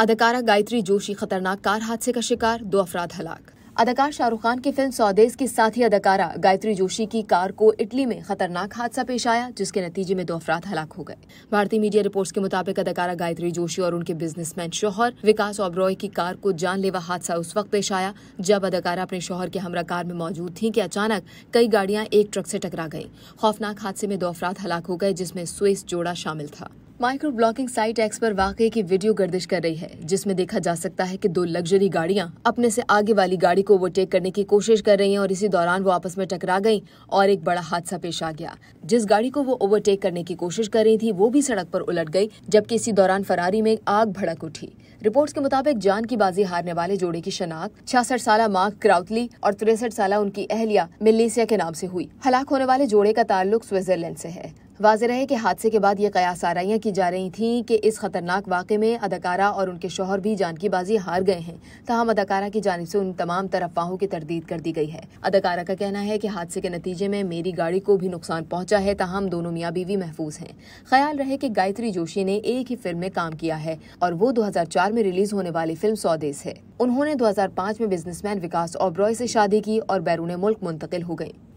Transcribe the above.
अदाकारा गायत्री जोशी खतरनाक कार हादसे का शिकार दो अफराध हलाक अदाकार शाहरुख खान की फिल्म सौदेश की साथी अदाकारा गायत्री जोशी की कार को इटली में खतरनाक हादसा पेश आया जिसके नतीजे में दो अफराध हलाक हो गए भारतीय मीडिया रिपोर्ट्स के मुताबिक अदाकारा गायत्री जोशी और उनके बिजनेसमैन शोहर विकास ओब्रॉय की कार को जानलेवा हादसा उस वक्त पेश आया जब अदाकारा अपने शोहर के हमरा कार में मौजूद थी की अचानक कई गाड़ियाँ एक ट्रक से टकरा गयी खौफनाक हादसे में दो अफराध हलाक हो गए जिसमें स्वेस जोड़ा शामिल था माइक्रो ब्लॉकिंग साइट एक्स पर वाकई की वीडियो गर्दिश कर रही है जिसमें देखा जा सकता है कि दो लग्जरी गाड़ियां अपने से आगे वाली गाड़ी को ओवरटेक करने की कोशिश कर रही हैं और इसी दौरान वो आपस में टकरा गईं और एक बड़ा हादसा पेश आ गया जिस गाड़ी को वो ओवरटेक करने की कोशिश कर रही थी वो भी सड़क पर उलट गई जबकि इसी दौरान फरारी में आग भड़क उठी रिपोर्ट के मुताबिक जान की बाजी हारने वाले जोड़े की शनाख्त छियासठ साल मार्क क्राउतली और तिरसठ साल उनकी अहलिया मिलेसिया के नाम से हुई हलाक होने वाले जोड़े का ताल्लुक स्विट्जरलैंड से है वाज रहे कि हादसे के बाद ये कयास आरियाँ की जा रही थी कि इस खतरनाक वाक़े में अदाकारा और उनके शोहर भी जान की बाजी हार गए हैं तहम अदाकारा की जानब से उन तमाम तरफवाहों की तरदीद कर दी गई है अदाकारा का कहना है कि हादसे के नतीजे में मेरी गाड़ी को भी नुकसान पहुंचा है तहम दोनों मियाँ बीवी महफूज हैं ख्याल रहे कि गायत्री जोशी ने एक ही फिल्म में काम किया है और वो दो हजार चार में रिलीज होने वाली फिल्म सौदेस है उन्होंने दो हजार पाँच में बिजनेसमैन विकास ओब्रॉय से शादी की और बैरून मुल्क मुंतकिल हो गयी